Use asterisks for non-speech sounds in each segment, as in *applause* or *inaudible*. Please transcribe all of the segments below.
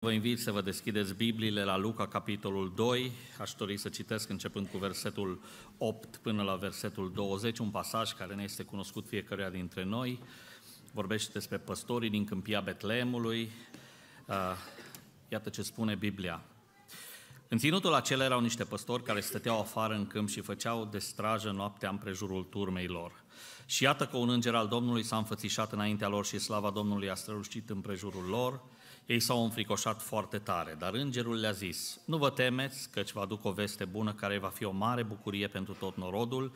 Vă invit să vă deschideți Bibliile la Luca, capitolul 2. Aș dori să citesc începând cu versetul 8 până la versetul 20, un pasaj care ne este cunoscut fiecăruia dintre noi. Vorbește despre păstorii din câmpia Betleemului. Ah, iată ce spune Biblia. În ținutul acela erau niște păstori care stăteau afară în câmp și făceau de strajă noaptea împrejurul turmei lor. Și iată că un înger al Domnului s-a înfățișat înaintea lor și slava Domnului a strălucit împrejurul lor – ei s-au înfricoșat foarte tare, dar îngerul le-a zis, nu vă temeți, căci vă aduc o veste bună care va fi o mare bucurie pentru tot norodul.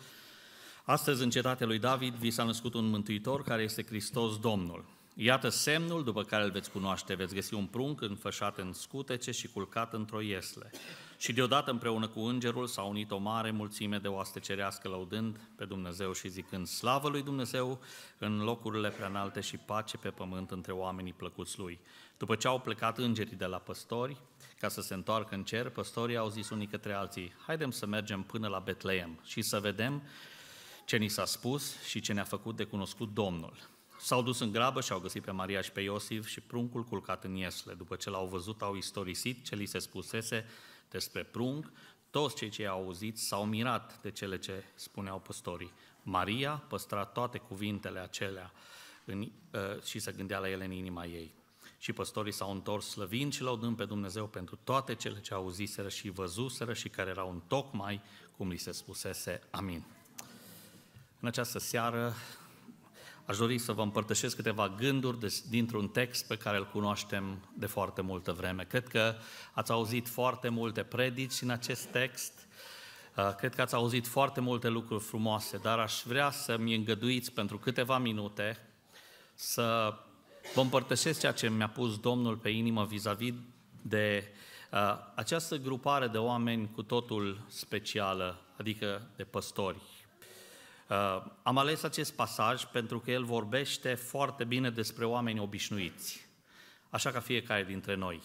Astăzi, în cetatea lui David, vi s-a născut un mântuitor care este Hristos Domnul. Iată semnul după care îl veți cunoaște. Veți găsi un prunc înfășat în scutece și culcat într-o iesle. Și deodată împreună cu îngerul s-a unit o mare mulțime de oaste cerească lăudând pe Dumnezeu și zicând slavă lui Dumnezeu în locurile preanalte și pace pe pământ între oamenii plăcuți lui. După ce au plecat îngerii de la păstori, ca să se întoarcă în cer, păstorii au zis unii către alții, haidem să mergem până la Betleem și să vedem ce ni s-a spus și ce ne-a făcut de cunoscut Domnul. S-au dus în grabă și au găsit pe Maria și pe Iosif și pruncul culcat în iesle. După ce l-au văzut, au istorisit ce li se spusese despre prunc. Toți cei ce au auzit s-au mirat de cele ce spuneau păstorii. Maria păstra toate cuvintele acelea în, uh, și se gândea la ele în inima ei. Și păstorii s-au întors slăvind și laudând pe Dumnezeu pentru toate cele ce auziseră și văzuseră și care erau în tocmai cum li se spusese. Amin. În această seară aș dori să vă împărtășesc câteva gânduri dintr-un text pe care îl cunoaștem de foarte multă vreme. Cred că ați auzit foarte multe predici în acest text, uh, cred că ați auzit foarte multe lucruri frumoase, dar aș vrea să-mi îngăduiți pentru câteva minute să Vă împărtășesc ceea ce mi-a pus Domnul pe inimă vis-a-vis de uh, această grupare de oameni cu totul specială, adică de păstori. Uh, am ales acest pasaj pentru că el vorbește foarte bine despre oameni obișnuiți, așa ca fiecare dintre noi.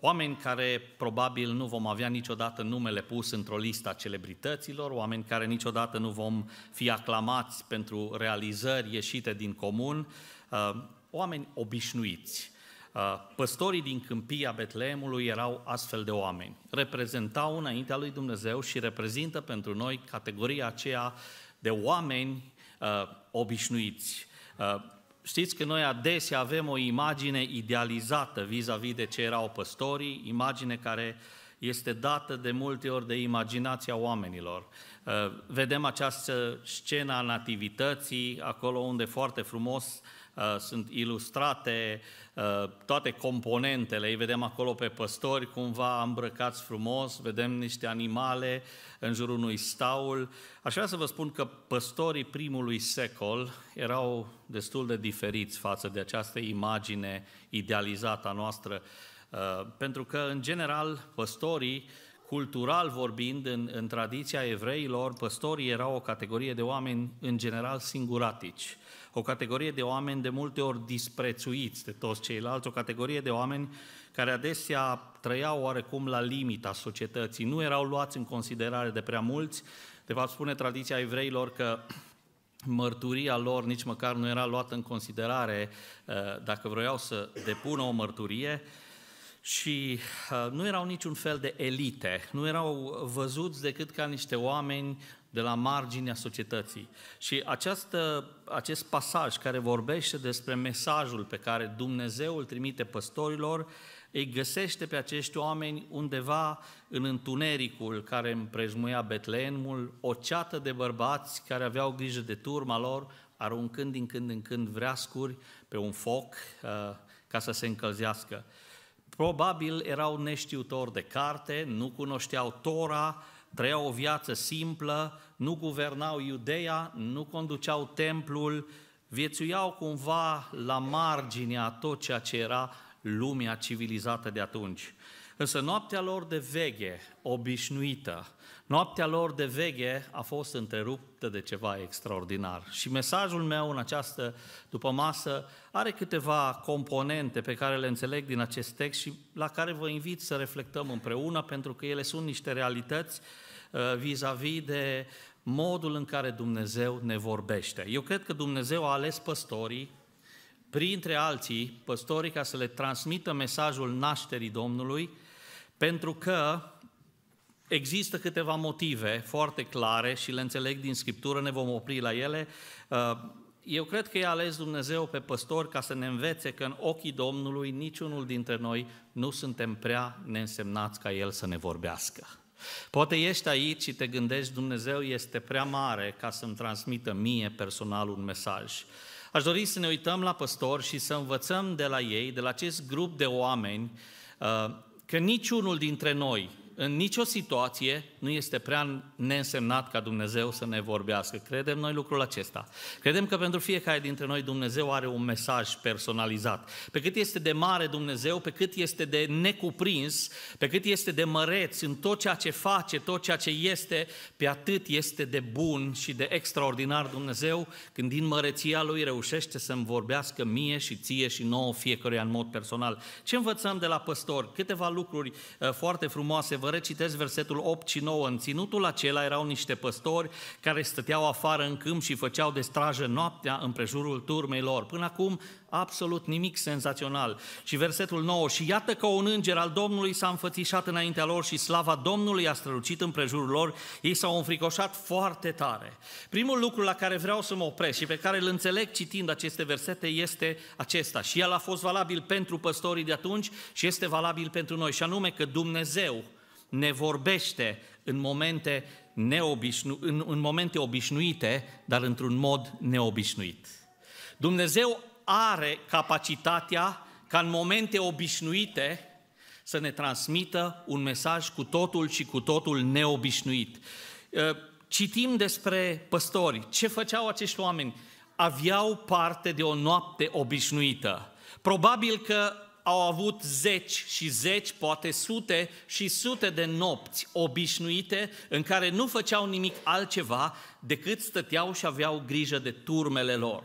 Oameni care probabil nu vom avea niciodată numele pus într-o listă a celebrităților, oameni care niciodată nu vom fi aclamați pentru realizări ieșite din comun, uh, oameni obișnuiți. Uh, păstorii din câmpia Betleemului erau astfel de oameni. Reprezentau înaintea lui Dumnezeu și reprezintă pentru noi categoria aceea de oameni uh, obișnuiți. Uh, știți că noi adesea avem o imagine idealizată vis-a-vis de ce erau păstorii, imagine care este dată de multe ori de imaginația oamenilor. Uh, vedem această scenă a nativității, acolo unde foarte frumos uh, Uh, sunt ilustrate uh, toate componentele, îi vedem acolo pe păstori cumva îmbrăcați frumos, vedem niște animale în jurul unui staul. Aș vrea să vă spun că păstorii primului secol erau destul de diferiți față de această imagine idealizată a noastră, uh, pentru că, în general, păstorii cultural vorbind, în, în tradiția evreilor, păstorii erau o categorie de oameni în general singuratici, o categorie de oameni de multe ori disprețuiți de toți ceilalți, o categorie de oameni care adesea trăiau oarecum la limita societății, nu erau luați în considerare de prea mulți. De fapt, spune tradiția evreilor că mărturia lor nici măcar nu era luată în considerare eh, dacă vroiau să depună o mărturie, și uh, nu erau niciun fel de elite, nu erau văzuți decât ca niște oameni de la marginea societății. Și această, acest pasaj care vorbește despre mesajul pe care Dumnezeu îl trimite păstorilor, îi găsește pe acești oameni undeva în întunericul care împrejmuia Betleemul, o ceată de bărbați care aveau grijă de turma lor, aruncând din când în când vreascuri pe un foc uh, ca să se încălzească. Probabil erau neștiutori de carte, nu cunoșteau Tora, trăiau o viață simplă, nu guvernau Iudeea, nu conduceau templul, viețuiau cumva la marginea tot ceea ce era lumea civilizată de atunci. Însă noaptea lor de veche, obișnuită, noaptea lor de veche a fost întreruptă de ceva extraordinar. Și mesajul meu în această după masă are câteva componente pe care le înțeleg din acest text și la care vă invit să reflectăm împreună, pentru că ele sunt niște realități uh, vis-a-vis -vis de modul în care Dumnezeu ne vorbește. Eu cred că Dumnezeu a ales păstorii, printre alții, păstorii ca să le transmită mesajul nașterii Domnului, pentru că există câteva motive foarte clare și le înțeleg din Scriptură, ne vom opri la ele. Uh, eu cred că i-a ales Dumnezeu pe păstori ca să ne învețe că în ochii Domnului niciunul dintre noi nu suntem prea neînsemnați ca El să ne vorbească. Poate ești aici și te gândești, Dumnezeu este prea mare ca să-mi transmită mie personal un mesaj. Aș dori să ne uităm la păstori și să învățăm de la ei, de la acest grup de oameni, uh, că niciunul dintre noi în nicio situație nu este prea neînsemnat ca Dumnezeu să ne vorbească. Credem noi lucrul acesta. Credem că pentru fiecare dintre noi Dumnezeu are un mesaj personalizat. Pe cât este de mare Dumnezeu, pe cât este de necuprins, pe cât este de măreț în tot ceea ce face, tot ceea ce este, pe atât este de bun și de extraordinar Dumnezeu când din măreția Lui reușește să-mi vorbească mie și ție și nouă fiecăruia în mod personal. Ce învățăm de la păstori? Câteva lucruri uh, foarte frumoase vă recitesc versetul 8 și 9. În ținutul acela erau niște păstori care stăteau afară în câmp și făceau de strajă noaptea împrejurul turmei lor. Până acum, absolut nimic senzațional. Și versetul 9. Și iată că un înger al Domnului s-a înfățișat înaintea lor și slava Domnului a strălucit împrejurul lor. Ei s-au înfricoșat foarte tare. Primul lucru la care vreau să mă opresc și pe care îl înțeleg citind aceste versete este acesta. Și el a fost valabil pentru păstorii de atunci și este valabil pentru noi. Și anume că Dumnezeu ne vorbește în momente, neobișnu- în, în momente obișnuite, dar într-un mod neobișnuit. Dumnezeu are capacitatea ca în momente obișnuite să ne transmită un mesaj cu totul și cu totul neobișnuit. Uh, citim despre păstori. Ce făceau acești oameni? Aveau parte de o noapte obișnuită. Probabil că au avut zeci și zeci, poate sute și sute de nopți obișnuite în care nu făceau nimic altceva decât stăteau și aveau grijă de turmele lor.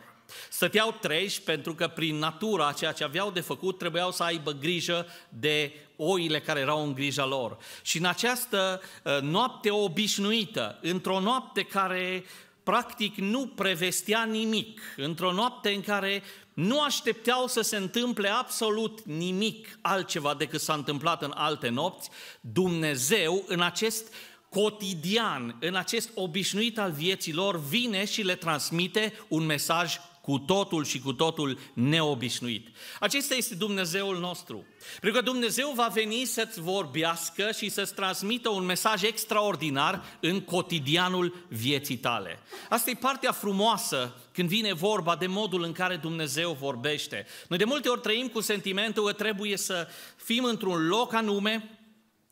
Stăteau treji pentru că prin natura ceea ce aveau de făcut trebuiau să aibă grijă de oile care erau în grija lor. Și în această ă, noapte obișnuită, într-o noapte care practic nu prevestea nimic, într-o noapte în care nu așteptau să se întâmple absolut nimic altceva decât s-a întâmplat în alte nopți, Dumnezeu în acest cotidian, în acest obișnuit al vieții lor, vine și le transmite un mesaj cu totul și cu totul neobișnuit. Acesta este Dumnezeul nostru. Pentru că Dumnezeu va veni să-ți vorbească și să-ți transmită un mesaj extraordinar în cotidianul vieții tale. Asta e partea frumoasă când vine vorba de modul în care Dumnezeu vorbește. Noi de multe ori trăim cu sentimentul că trebuie să fim într-un loc anume,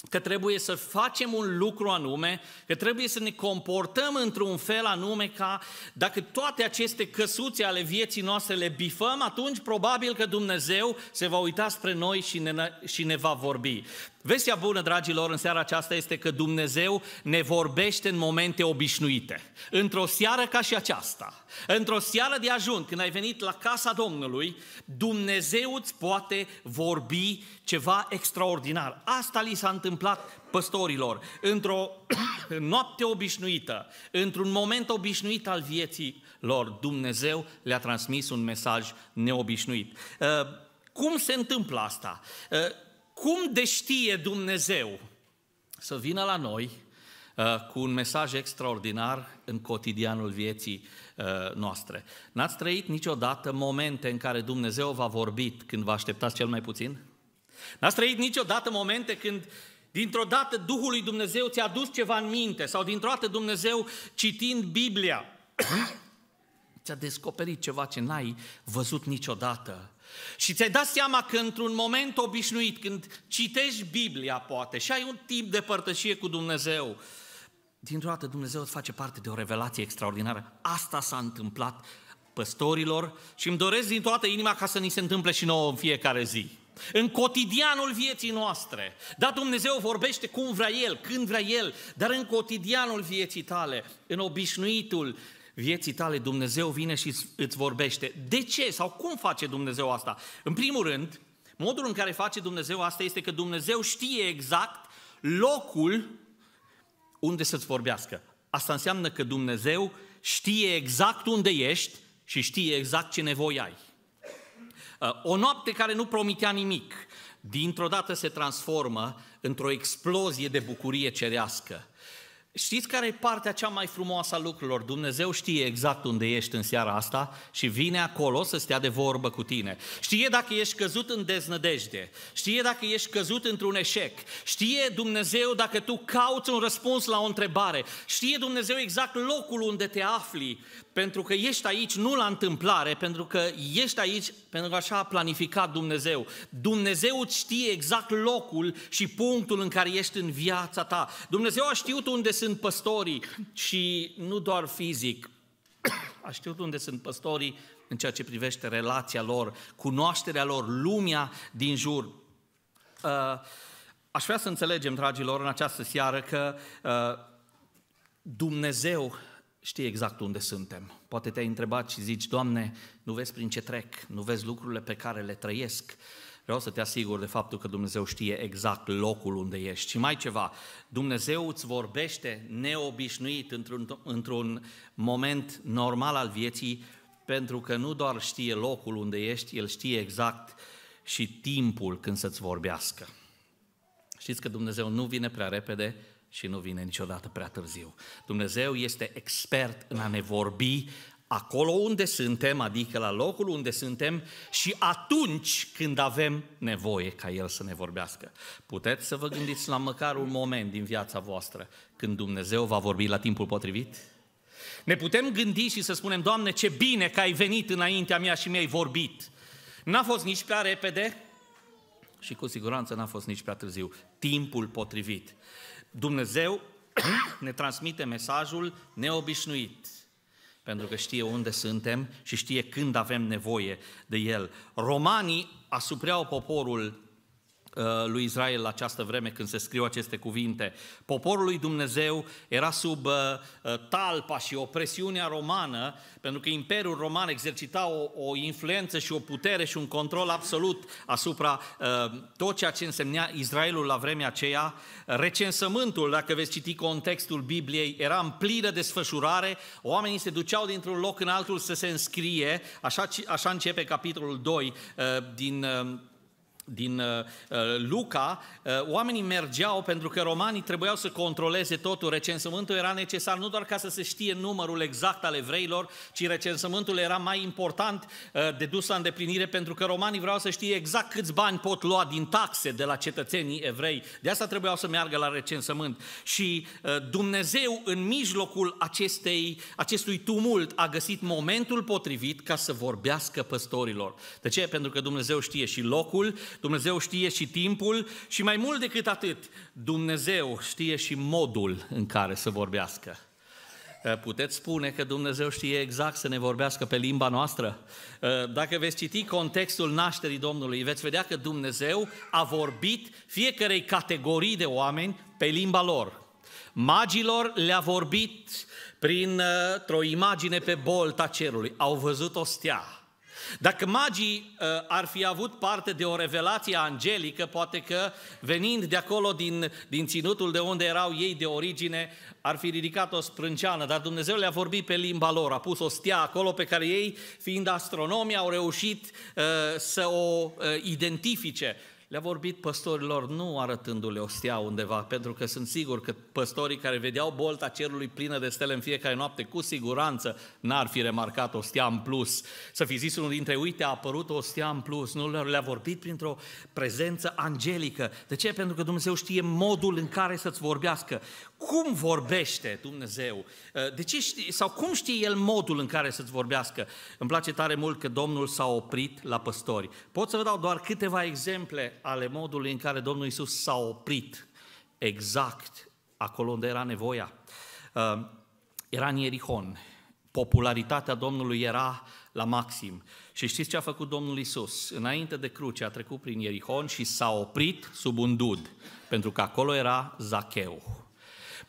că trebuie să facem un lucru anume, că trebuie să ne comportăm într-un fel anume ca dacă toate aceste căsuțe ale vieții noastre le bifăm, atunci probabil că Dumnezeu se va uita spre noi și ne, și ne va vorbi. Vestea bună, dragilor, în seara aceasta este că Dumnezeu ne vorbește în momente obișnuite. Într-o seară ca și aceasta, într-o seară de ajun, când ai venit la casa Domnului, Dumnezeu îți poate vorbi ceva extraordinar. Asta li s-a întâmplat păstorilor. Într-o *coughs* noapte obișnuită, într-un moment obișnuit al vieții lor, Dumnezeu le-a transmis un mesaj neobișnuit. Uh, cum se întâmplă asta? Uh, cum de știe Dumnezeu să vină la noi uh, cu un mesaj extraordinar în cotidianul vieții uh, noastre? N-ați trăit niciodată momente în care Dumnezeu v-a vorbit când vă așteptați cel mai puțin? N-ați trăit niciodată momente când dintr-o dată Duhul lui Dumnezeu ți-a dus ceva în minte sau dintr-o dată Dumnezeu citind Biblia *clears throat* ți-a descoperit ceva ce n-ai văzut niciodată și ți-ai dat seama că într-un moment obișnuit, când citești Biblia, poate, și ai un timp de părtășie cu Dumnezeu, dintr-o dată Dumnezeu îți face parte de o revelație extraordinară. Asta s-a întâmplat păstorilor și îmi doresc din toată inima ca să ni se întâmple și nouă în fiecare zi. În cotidianul vieții noastre. Da, Dumnezeu vorbește cum vrea El, când vrea El, dar în cotidianul vieții tale, în obișnuitul, vieții tale, Dumnezeu vine și îți vorbește. De ce sau cum face Dumnezeu asta? În primul rând, modul în care face Dumnezeu asta este că Dumnezeu știe exact locul unde să-ți vorbească. Asta înseamnă că Dumnezeu știe exact unde ești și știe exact ce nevoie ai. Uh, o noapte care nu promitea nimic, dintr-o dată se transformă într-o explozie de bucurie cerească. Știți care e partea cea mai frumoasă a lucrurilor? Dumnezeu știe exact unde ești în seara asta și vine acolo să stea de vorbă cu tine. Știe dacă ești căzut în deznădejde, știe dacă ești căzut într-un eșec, știe Dumnezeu dacă tu cauți un răspuns la o întrebare, știe Dumnezeu exact locul unde te afli, pentru că ești aici nu la întâmplare, pentru că ești aici pentru că așa a planificat Dumnezeu. Dumnezeu știe exact locul și punctul în care ești în viața ta. Dumnezeu a știut unde sunt sunt păstorii și nu doar fizic. A știut unde sunt păstorii în ceea ce privește relația lor, cunoașterea lor, lumea din jur. Uh, aș vrea să înțelegem, dragilor, în această seară că uh, Dumnezeu știe exact unde suntem. Poate te-ai întrebat și zici, Doamne, nu vezi prin ce trec, nu vezi lucrurile pe care le trăiesc. Uh, Vreau să te asigur de faptul că Dumnezeu știe exact locul unde ești. Și mai ceva, Dumnezeu îți vorbește neobișnuit într-un, într-un moment normal al vieții, pentru că nu doar știe locul unde ești, El știe exact și timpul când să-ți vorbească. Știți că Dumnezeu nu vine prea repede și nu vine niciodată prea târziu. Dumnezeu este expert în a ne vorbi acolo unde suntem, adică la locul unde suntem și atunci când avem nevoie ca El să ne vorbească. Puteți să vă gândiți la măcar un moment din viața voastră când Dumnezeu va vorbi la timpul potrivit? Ne putem gândi și să spunem, Doamne, ce bine că ai venit înaintea mea și mi-ai vorbit. N-a fost nici prea repede și cu siguranță n-a fost nici prea târziu. Timpul potrivit. Dumnezeu *clears throat* ne transmite mesajul neobișnuit pentru că știe unde suntem și știe când avem nevoie de el. Romanii asupreau poporul Uh, lui Israel la această vreme când se scriu aceste cuvinte. Poporul lui Dumnezeu era sub uh, uh, talpa și opresiunea romană, pentru că Imperiul Roman exercita o, o influență și o putere și un control absolut asupra tot ceea ce însemnea Israelul la vremea aceea. Recensământul, dacă veți citi contextul Bibliei, era în plină desfășurare, oamenii se duceau dintr-un loc în altul să se înscrie, așa, așa începe capitolul 2 din din uh, uh, Luca, uh, oamenii mergeau pentru că romanii trebuiau să controleze totul. Recensământul era necesar nu doar ca să se știe numărul exact al evreilor, ci recensământul era mai important uh, de dus la îndeplinire pentru că romanii vreau să știe exact câți bani pot lua din taxe de la cetățenii evrei. De asta trebuiau să meargă la recensământ. Și uh, Dumnezeu în mijlocul acestei, acestui tumult a găsit momentul potrivit ca să vorbească păstorilor. De ce? Pentru că Dumnezeu știe și locul, Dumnezeu știe și timpul și mai mult decât atât, Dumnezeu știe și modul în care să vorbească. Eh, puteți spune că Dumnezeu știe exact să ne vorbească pe limba noastră? Eh, dacă veți citi contextul nașterii Domnului, veți vedea că Dumnezeu a vorbit fiecarei categorii de oameni pe limba lor. Magilor le-a vorbit printr-o eh, imagine pe bolta cerului. Au văzut o stea dacă magii uh, ar fi avut parte de o revelație angelică, poate că venind de acolo din, din ținutul de unde erau ei de origine, ar fi ridicat o sprânceană, dar Dumnezeu le-a vorbit pe limba lor, a pus o stea acolo pe care ei, fiind astronomi, au reușit uh, să o uh, identifice le-a vorbit păstorilor nu arătându-le o stea undeva, pentru că sunt sigur că păstorii care vedeau bolta cerului plină de stele în fiecare noapte, cu siguranță n-ar fi remarcat o stea în plus. Să fi zis unul dintre, uite, a apărut o stea în plus. Nu le-a vorbit printr-o prezență angelică. De ce? Pentru că Dumnezeu știe modul în care să-ți vorbească cum vorbește Dumnezeu, uh, de ce știe, sau cum știe El modul în care să-ți vorbească. Îmi place tare mult că Domnul s-a oprit la păstori. Pot să vă dau doar câteva exemple ale modului în care Domnul Isus s-a oprit exact acolo unde era nevoia. Uh, era în Ierihon. Popularitatea Domnului era la maxim. Și știți ce a făcut Domnul Isus? Înainte de cruce a trecut prin Ierihon și s-a oprit sub un dud, pentru că acolo era Zacheu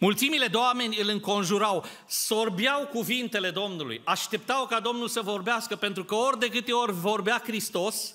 Mulțimile de oameni îl înconjurau, sorbeau cuvintele Domnului, așteptau ca Domnul să vorbească, pentru că ori de câte ori vorbea Hristos,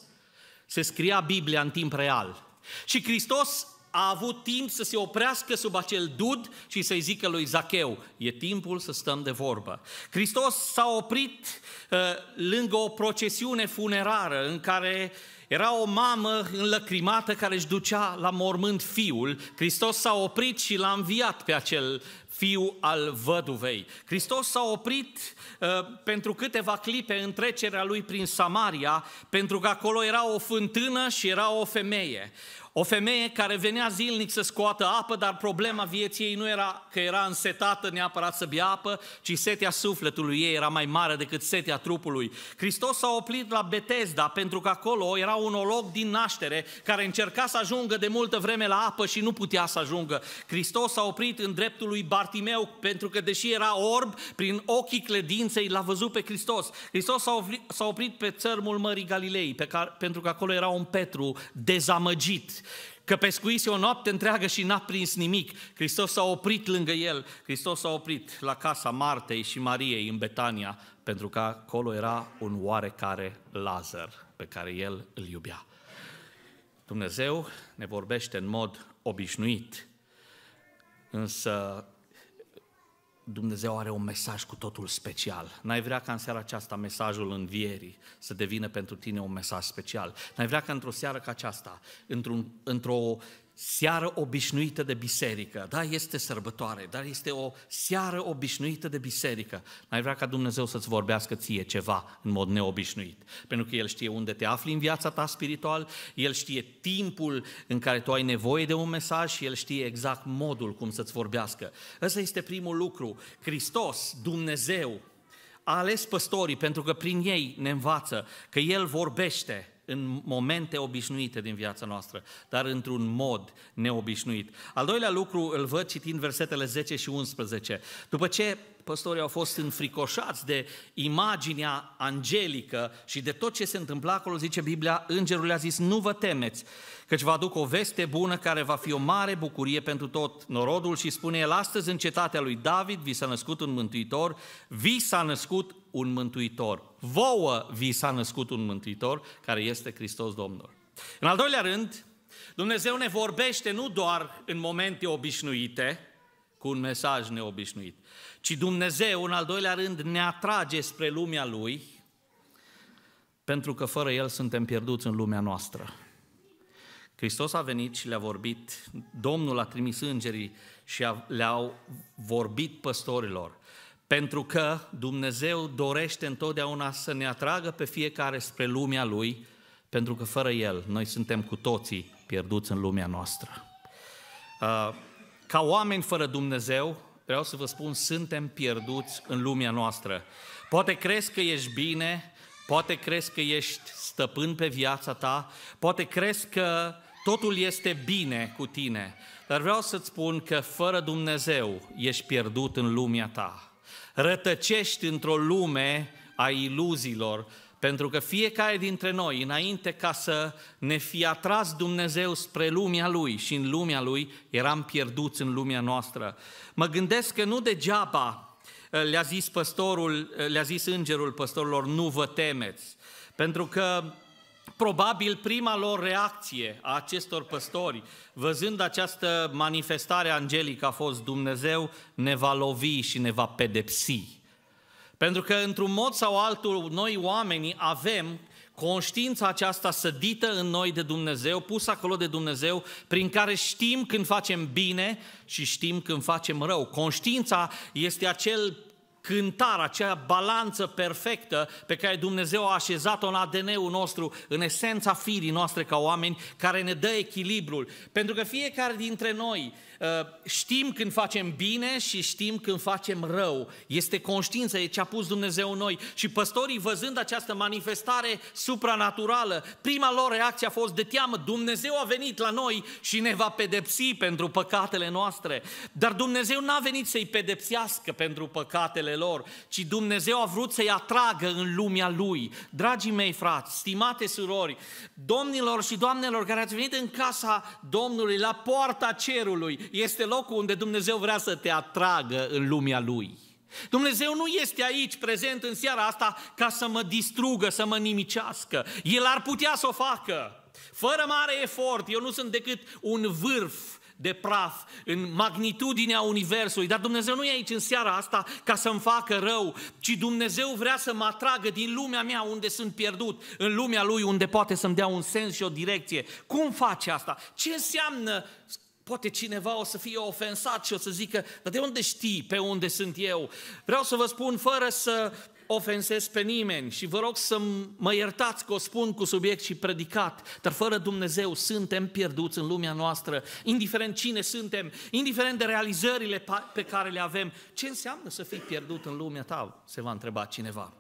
se scria Biblia în timp real. Și Hristos a avut timp să se oprească sub acel dud și să-i zică lui Zacheu, e timpul să stăm de vorbă. Hristos s-a oprit uh, lângă o procesiune funerară în care era o mamă înlăcrimată care își ducea la mormânt fiul. Hristos s-a oprit și l-a înviat pe acel fiu al văduvei. Hristos s-a oprit uh, pentru câteva clipe în trecerea lui prin Samaria, pentru că acolo era o fântână și era o femeie. O femeie care venea zilnic să scoată apă, dar problema vieții ei nu era că era însetată neapărat să bea apă, ci setea sufletului ei era mai mare decât setea trupului. Hristos s-a oprit la Betesda pentru că acolo era un olog din naștere care încerca să ajungă de multă vreme la apă și nu putea să ajungă. Hristos s-a oprit în dreptul lui Bar Bartimeu, pentru că deși era orb, prin ochii credinței l-a văzut pe Hristos. Hristos s-a oprit, s-a oprit pe țărmul Mării Galilei, pe care, pentru că acolo era un Petru dezamăgit că pescuise o noapte întreagă și n-a prins nimic. Hristos s-a oprit lângă el, Hristos s-a oprit la casa Martei și Mariei în Betania, pentru că acolo era un oarecare Lazar pe care el îl iubea. Dumnezeu ne vorbește în mod obișnuit, însă Dumnezeu are un mesaj cu totul special. N-ai vrea ca în seara aceasta mesajul învierii să devină pentru tine un mesaj special. N-ai vrea ca într-o seară ca aceasta, într-o, într seară obișnuită de biserică. Da, este sărbătoare, dar este o seară obișnuită de biserică. Mai vrea ca Dumnezeu să-ți vorbească ție ceva în mod neobișnuit. Pentru că El știe unde te afli în viața ta spiritual, El știe timpul în care tu ai nevoie de un mesaj și El știe exact modul cum să-ți vorbească. Ăsta este primul lucru. Hristos, Dumnezeu, a ales păstorii pentru că prin ei ne învață că El vorbește în momente obișnuite din viața noastră, dar într-un mod neobișnuit. Al doilea lucru îl văd citind versetele 10 și 11. După ce păstorii au fost înfricoșați de imaginea angelică și de tot ce se întâmpla acolo, zice Biblia, îngerul le-a zis, nu vă temeți, căci vă aduc o veste bună care va fi o mare bucurie pentru tot norodul și spune el, astăzi în cetatea lui David vi s-a născut un mântuitor, vi s-a născut un mântuitor. Vouă vi s-a născut un Mântuitor, care este Hristos Domnul. În al doilea rând, Dumnezeu ne vorbește nu doar în momente obișnuite, cu un mesaj neobișnuit, ci Dumnezeu, în al doilea rând, ne atrage spre lumea Lui, pentru că fără El suntem pierduți în lumea noastră. Hristos a venit și le-a vorbit, Domnul a trimis îngerii și le-au vorbit păstorilor. Pentru că Dumnezeu dorește întotdeauna să ne atragă pe fiecare spre lumea Lui, pentru că fără El noi suntem cu toții pierduți în lumea noastră. Uh, ca oameni fără Dumnezeu, vreau să vă spun, suntem pierduți în lumea noastră. Poate crezi că ești bine, poate crezi că ești stăpân pe viața ta, poate crezi că totul este bine cu tine, dar vreau să-ți spun că fără Dumnezeu ești pierdut în lumea ta. Rătăcești într-o lume a iluziilor, pentru că fiecare dintre noi, înainte ca să ne fi atras Dumnezeu spre lumea Lui și în lumea Lui, eram pierduți în lumea noastră. Mă gândesc că nu degeaba ă, le-a zis păstorul, ă, le-a zis îngerul păstorilor, nu vă temeți. Pentru că Probabil prima lor reacție a acestor păstori, văzând această manifestare angelică, a fost Dumnezeu ne va lovi și ne va pedepsi. Pentru că, într-un mod sau altul, noi oamenii avem conștiința aceasta sădită în noi de Dumnezeu, pusă acolo de Dumnezeu, prin care știm când facem bine și știm când facem rău. Conștiința este acel cântarea, acea balanță perfectă pe care Dumnezeu a așezat-o în ADN-ul nostru, în esența firii noastre ca oameni, care ne dă echilibrul. Pentru că fiecare dintre noi Uh, știm când facem bine și știm când facem rău. Este conștiință, e ce a pus Dumnezeu în noi. Și păstorii, văzând această manifestare supranaturală, prima lor reacție a fost de teamă. Dumnezeu a venit la noi și ne va pedepsi pentru păcatele noastre. Dar Dumnezeu n-a venit să-i pedepsească pentru păcatele lor, ci Dumnezeu a vrut să-i atragă în lumea Lui. Dragii mei frați, stimate surori, domnilor și doamnelor care ați venit în casa Domnului, la poarta cerului, este locul unde Dumnezeu vrea să te atragă în lumea Lui. Dumnezeu nu este aici prezent în seara asta ca să mă distrugă, să mă nimicească. El ar putea să o facă. Fără mare efort, eu nu sunt decât un vârf de praf în magnitudinea Universului, dar Dumnezeu nu e aici în seara asta ca să-mi facă rău, ci Dumnezeu vrea să mă atragă din lumea mea unde sunt pierdut, în lumea Lui unde poate să-mi dea un sens și o direcție. Cum face asta? Ce înseamnă Poate cineva o să fie ofensat și o să zică, dar de unde știi pe unde sunt eu? Vreau să vă spun fără să ofensez pe nimeni și vă rog să mă iertați că o spun cu subiect și predicat, dar fără Dumnezeu suntem pierduți în lumea noastră, indiferent cine suntem, indiferent de realizările pe care le avem. Ce înseamnă să fii pierdut în lumea ta? Se va întreba cineva.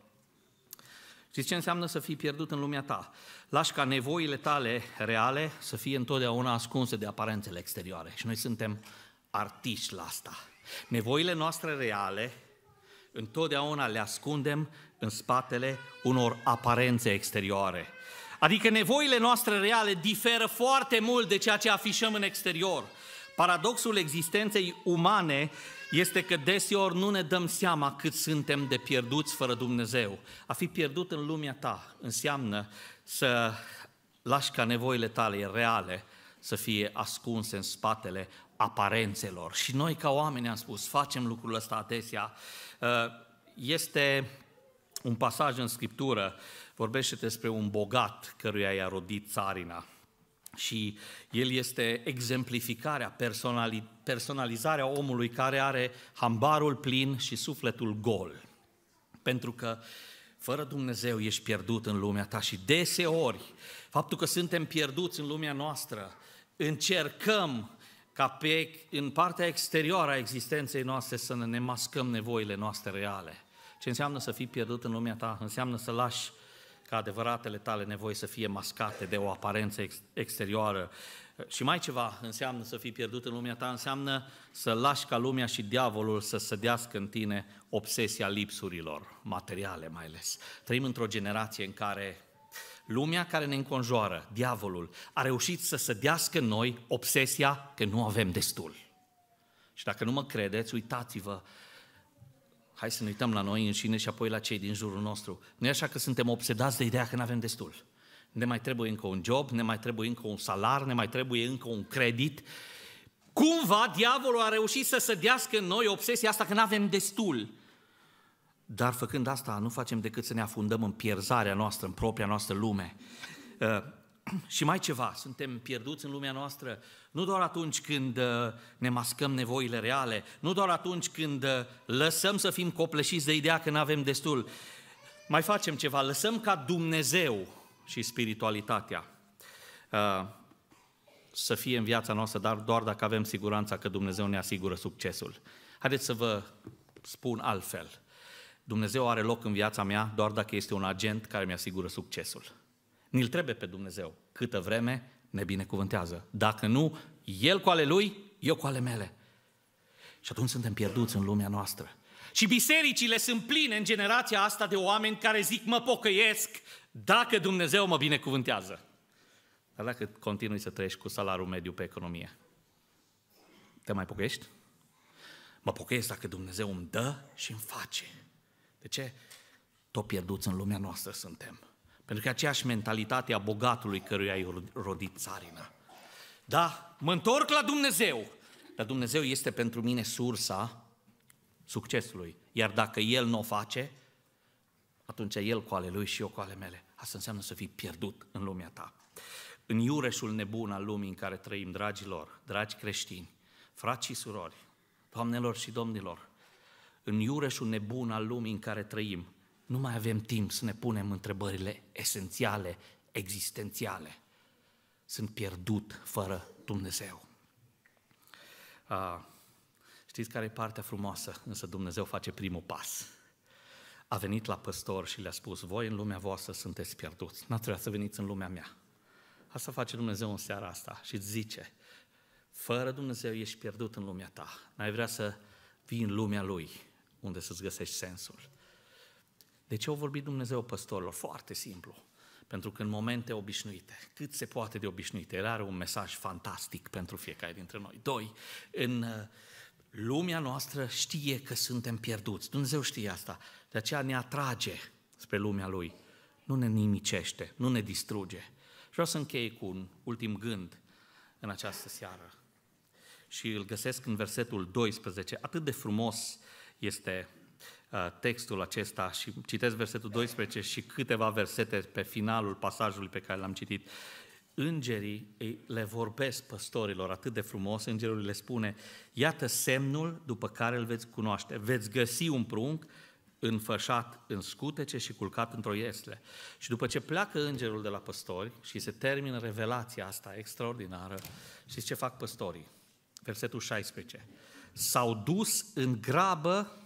Știți ce înseamnă să fii pierdut în lumea ta? Lași ca nevoile tale reale să fie întotdeauna ascunse de aparențele exterioare. Și noi suntem artiști la asta. Nevoile noastre reale întotdeauna le ascundem în spatele unor aparențe exterioare. Adică nevoile noastre reale diferă foarte mult de ceea ce afișăm în exterior. Paradoxul existenței umane este că deseori nu ne dăm seama cât suntem de pierduți fără Dumnezeu. A fi pierdut în lumea ta înseamnă să lași ca nevoile tale reale să fie ascunse în spatele aparențelor. Și noi ca oameni am spus, facem lucrul ăsta adesea. Uh, este un pasaj în Scriptură, vorbește despre un bogat căruia i-a rodit țarina. Și el este exemplificarea, personalizarea omului care are hambarul plin și sufletul gol. Pentru că fără Dumnezeu ești pierdut în lumea ta și deseori faptul că suntem pierduți în lumea noastră, încercăm ca pe, în partea exterioară a existenței noastre să ne mascăm nevoile noastre reale. Ce înseamnă să fii pierdut în lumea ta? Înseamnă să lași ca adevăratele tale nevoi să fie mascate de o aparență ex- exterioară. Și mai ceva înseamnă să fii pierdut în lumea ta, înseamnă să lași ca lumea și diavolul să sădească în tine obsesia lipsurilor, materiale mai ales. Trăim într-o generație în care lumea care ne înconjoară, diavolul, a reușit să sădească în noi obsesia că nu avem destul. Și dacă nu mă credeți, uitați-vă hai să ne uităm la noi înșine și apoi la cei din jurul nostru. Nu e așa că suntem obsedați de ideea că nu avem destul. Ne mai trebuie încă un job, ne mai trebuie încă un salar, ne mai trebuie încă un credit. Cumva diavolul a reușit să sădească în noi obsesia asta că nu avem destul. Dar făcând asta, nu facem decât să ne afundăm în pierzarea noastră, în propria noastră lume. Ă, și mai ceva, suntem pierduți în lumea noastră, nu doar atunci când uh, ne mascăm nevoile reale, nu doar atunci când uh, lăsăm să fim copleșiți de ideea că nu avem destul. Mai facem ceva, lăsăm ca Dumnezeu și spiritualitatea uh, să fie în viața noastră, dar doar dacă avem siguranța că Dumnezeu ne asigură succesul. Haideți să vă spun altfel. Dumnezeu are loc în viața mea doar dacă este un agent care mi asigură succesul. Ni-l trebuie pe Dumnezeu. Câtă vreme ne binecuvântează. Dacă nu, El cu ale Lui, eu cu ale mele. Și atunci suntem pierduți în lumea noastră. Și bisericile sunt pline în generația asta de oameni care zic mă pocăiesc dacă Dumnezeu mă binecuvântează. Dar dacă continui să trăiești cu salariul mediu pe economie, te mai pocăiești? Mă pocăiesc dacă Dumnezeu îmi dă și îmi face. De ce? Tot pierduți în lumea noastră suntem. Pentru că aceeași mentalitate a bogatului căruia i-a rodit țarina. Da, mă întorc la Dumnezeu, dar Dumnezeu este pentru mine sursa succesului. Iar dacă El nu o face, atunci El cu ale Lui și eu cu ale mele. Asta înseamnă să fii pierdut în lumea ta. În iureșul nebun al lumii în care trăim, dragilor, dragi creștini, frați și surori, doamnelor și domnilor, în iureșul nebun al lumii în care trăim, nu mai avem timp să ne punem întrebările esențiale, existențiale. Sunt pierdut fără Dumnezeu. A, știți care e partea frumoasă? Însă Dumnezeu face primul pas. A venit la păstor și le-a spus, voi în lumea voastră sunteți pierduți, n-a trebuit să veniți în lumea mea. Asta face Dumnezeu în seara asta și îți zice, fără Dumnezeu ești pierdut în lumea ta, n-ai vrea să vii în lumea Lui, unde să-ți găsești sensul. De ce au vorbit Dumnezeu păstorilor? Foarte simplu. Pentru că în momente obișnuite, cât se poate de obișnuite, el are un mesaj fantastic pentru fiecare dintre noi. Doi, în uh, lumea noastră știe că suntem pierduți. Dumnezeu știe asta. De aceea ne atrage spre lumea Lui. Nu ne nimicește, nu ne distruge. Și vreau să închei cu un ultim gând în această seară. Și îl găsesc în versetul 12. Atât de frumos este Uh, textul acesta și citesc versetul 12 și câteva versete pe finalul pasajului pe care l-am citit. Îngerii le vorbesc păstorilor atât de frumos, îngerul le spune, iată semnul după care îl veți cunoaște, veți găsi un prunc înfășat în scutece și culcat într-o iesle. Și după ce pleacă îngerul de la păstori și se termină revelația asta extraordinară, și ce fac păstorii? Versetul 16. S-au dus în grabă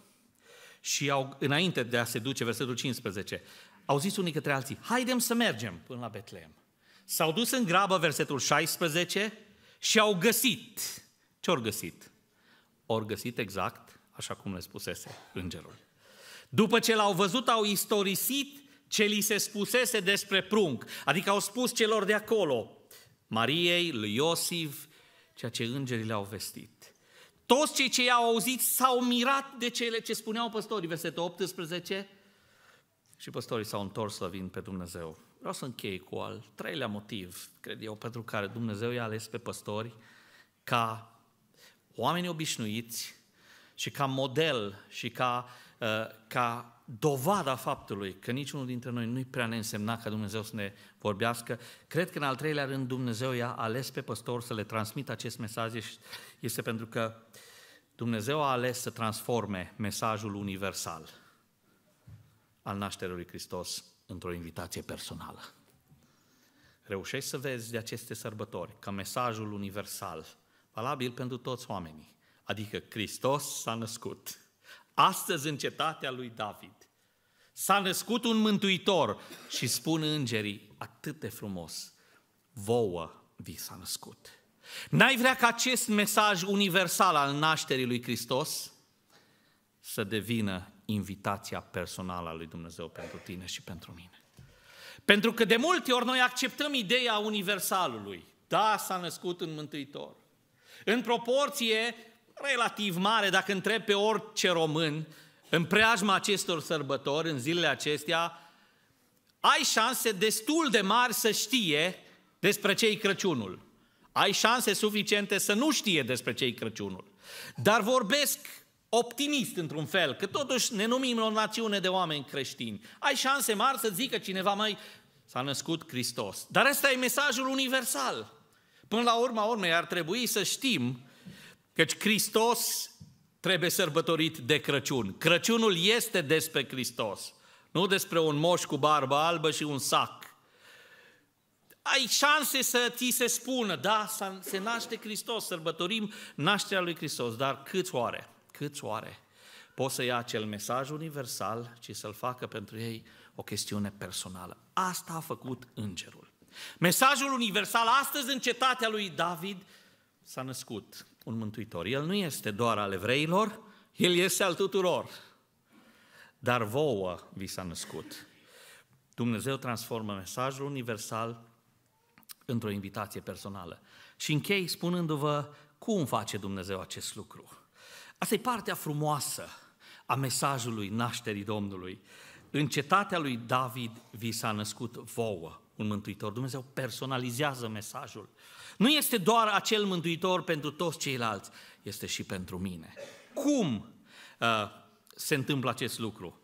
și au, înainte de a se duce, versetul 15, au zis unii către alții, haidem să mergem până la Betlehem. S-au dus în grabă, versetul 16, și au găsit. Ce au găsit? Au găsit exact așa cum le spusese îngerul. După ce l-au văzut, au istorisit ce li se spusese despre prunc. Adică au spus celor de acolo, Mariei, lui Iosif, ceea ce îngerii le-au vestit. Toți cei ce i-au auzit s-au mirat de cele ce spuneau păstorii, versetul 18, și păstorii s-au întors vin pe Dumnezeu. Vreau să închei cu al treilea motiv, cred eu, pentru care Dumnezeu i-a ales pe păstori ca oameni obișnuiți și ca model și ca Uh, ca dovada faptului că niciunul dintre noi nu-i prea neînsemnat ca Dumnezeu să ne vorbească. Cred că în al treilea rând Dumnezeu i-a ales pe păstor să le transmită acest mesaj. Este pentru că Dumnezeu a ales să transforme mesajul universal al nașterii lui Hristos într-o invitație personală. Reușești să vezi de aceste sărbători că mesajul universal, valabil pentru toți oamenii, adică Hristos s-a născut astăzi în cetatea lui David. S-a născut un mântuitor și spun îngerii, atât de frumos, vouă vi s-a născut. N-ai vrea ca acest mesaj universal al nașterii lui Hristos să devină invitația personală a lui Dumnezeu pentru tine și pentru mine. Pentru că de multe ori noi acceptăm ideea universalului. Da, s-a născut în Mântuitor. În proporție relativ mare, dacă întreb pe orice român, în preajma acestor sărbători, în zilele acestea, ai șanse destul de mari să știe despre cei Crăciunul. Ai șanse suficiente să nu știe despre cei Crăciunul. Dar vorbesc optimist într-un fel, că totuși ne numim o națiune de oameni creștini. Ai șanse mari să zică cineva mai s-a născut Hristos. Dar ăsta e mesajul universal. Până la urma urmei ar trebui să știm Căci Hristos trebuie sărbătorit de Crăciun. Crăciunul este despre Hristos, nu despre un moș cu barbă albă și un sac. Ai șanse să ți se spună, da, se naște Hristos, sărbătorim nașterea lui Hristos, dar câți oare, câți oare pot să ia acel mesaj universal și să-l facă pentru ei o chestiune personală. Asta a făcut îngerul. Mesajul universal astăzi în cetatea lui David s-a născut un mântuitor. El nu este doar al evreilor, el este al tuturor. Dar vouă vi s-a născut. Dumnezeu transformă mesajul universal într-o invitație personală. Și închei spunându-vă cum face Dumnezeu acest lucru. Asta e partea frumoasă a mesajului nașterii Domnului. În cetatea lui David vi s-a născut vouă un mântuitor. Dumnezeu personalizează mesajul. Nu este doar acel mântuitor pentru toți ceilalți, este și pentru mine. Cum uh, se întâmplă acest lucru?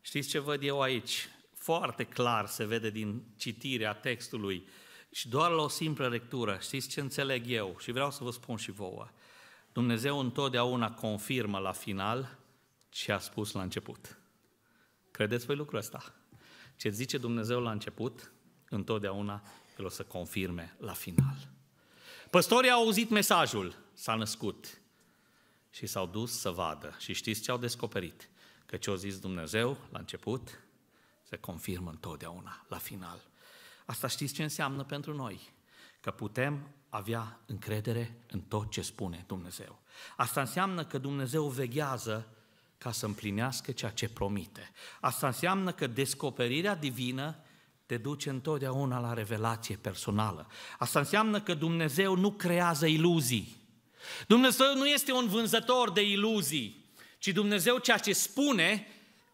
Știți ce văd eu aici? Foarte clar se vede din citirea textului și doar la o simplă lectură. Știți ce înțeleg eu? Și vreau să vă spun și vouă. Dumnezeu întotdeauna confirmă la final ce a spus la început. Credeți voi lucrul ăsta? Ce zice Dumnezeu la început, întotdeauna el o să confirme la final. Păstorii au auzit mesajul, s-a născut și s-au dus să vadă. Și știți ce au descoperit? Că ce au zis Dumnezeu la început se confirmă întotdeauna, la final. Asta știți ce înseamnă pentru noi? Că putem avea încredere în tot ce spune Dumnezeu. Asta înseamnă că Dumnezeu veghează ca să împlinească ceea ce promite. Asta înseamnă că descoperirea divină te duce întotdeauna la revelație personală. Asta înseamnă că Dumnezeu nu creează iluzii. Dumnezeu nu este un vânzător de iluzii, ci Dumnezeu ceea ce spune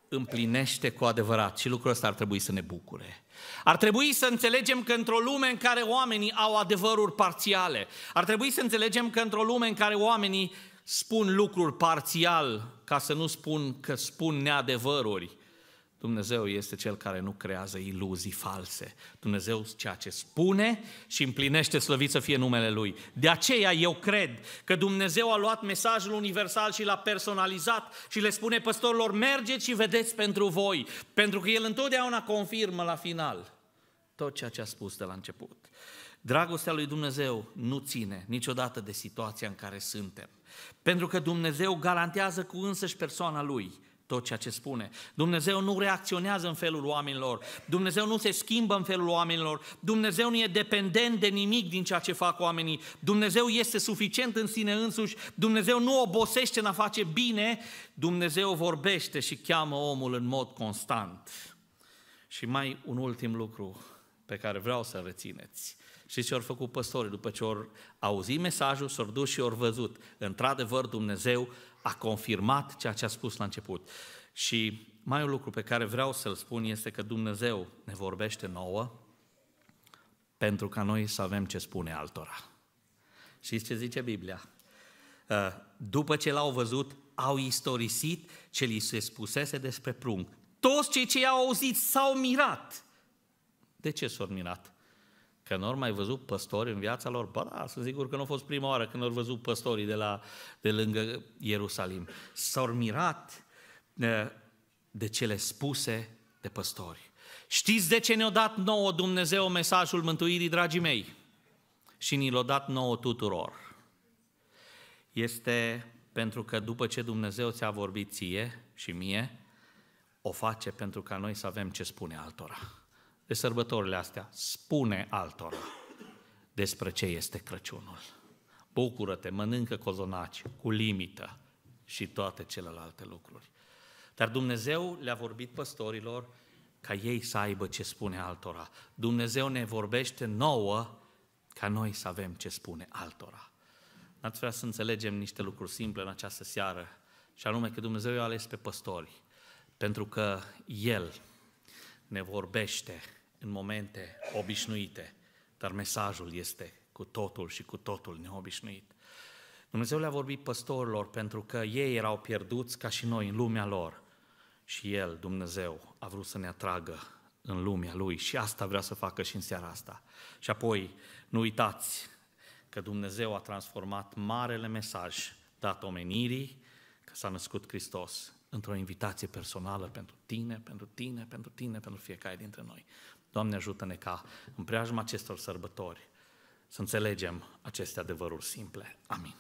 împlinește cu adevărat și lucrul ăsta ar trebui să ne bucure. Ar trebui să înțelegem că într-o lume în care oamenii au adevăruri parțiale, ar trebui să înțelegem că într-o lume în care oamenii spun lucruri parțial, ca să nu spun că spun neadevăruri, Dumnezeu este cel care nu creează iluzii false. Dumnezeu ceea ce spune și împlinește slăvit să fie numele Lui. De aceea eu cred că Dumnezeu a luat mesajul universal și l-a personalizat și le spune păstorilor, mergeți și vedeți pentru voi, pentru că El întotdeauna confirmă la final tot ceea ce a spus de la început. Dragostea lui Dumnezeu nu ține niciodată de situația în care suntem, pentru că Dumnezeu garantează cu însăși persoana Lui – tot ceea ce spune. Dumnezeu nu reacționează în felul oamenilor. Dumnezeu nu se schimbă în felul oamenilor. Dumnezeu nu e dependent de nimic din ceea ce fac oamenii. Dumnezeu este suficient în sine însuși. Dumnezeu nu obosește în a face bine. Dumnezeu vorbește și cheamă omul în mod constant. Și mai un ultim lucru pe care vreau să rețineți. Și ce au făcut păstorii după ce au auzit mesajul, s-au dus și au văzut. Într-adevăr, Dumnezeu a confirmat ceea ce a spus la început. Și mai un lucru pe care vreau să-l spun este că Dumnezeu ne vorbește nouă pentru ca noi să avem ce spune altora. Și ce zice Biblia? Ă, după ce l-au văzut, au istorisit ce li se spusese despre prunc. Toți cei ce i-au auzit s-au mirat. De ce s-au mirat? Că nu au mai văzut păstori în viața lor? Bă, da, sunt sigur că nu a fost prima oară când au văzut păstorii de, la, de lângă Ierusalim. S-au mirat eh, de cele spuse de păstori. Știți de ce ne-a dat nouă Dumnezeu mesajul mântuirii, dragii mei? Și ni l-a dat nouă tuturor. Este pentru că după ce Dumnezeu ți-a vorbit ție și mie, o face pentru ca noi să avem ce spune altora de sărbătorile astea, spune altora despre ce este Crăciunul. Bucură-te, mănâncă cozonaci cu limită și toate celelalte lucruri. Dar Dumnezeu le-a vorbit păstorilor ca ei să aibă ce spune altora. Dumnezeu ne vorbește nouă ca noi să avem ce spune altora. N-ați vrea să înțelegem niște lucruri simple în această seară, și anume că Dumnezeu i-a ales pe păstori, pentru că El ne vorbește în momente obișnuite, dar mesajul este cu totul și cu totul neobișnuit. Dumnezeu le-a vorbit păstorilor pentru că ei erau pierduți ca și noi în lumea lor și El, Dumnezeu, a vrut să ne atragă în lumea Lui și asta vrea să facă și în seara asta. Și apoi, nu uitați că Dumnezeu a transformat marele mesaj dat omenirii, că s-a născut Hristos, într-o invitație personală pentru tine, pentru tine, pentru tine, pentru fiecare dintre noi. Doamne ajută-ne ca în preajma acestor sărbători să înțelegem aceste adevăruri simple. Amin.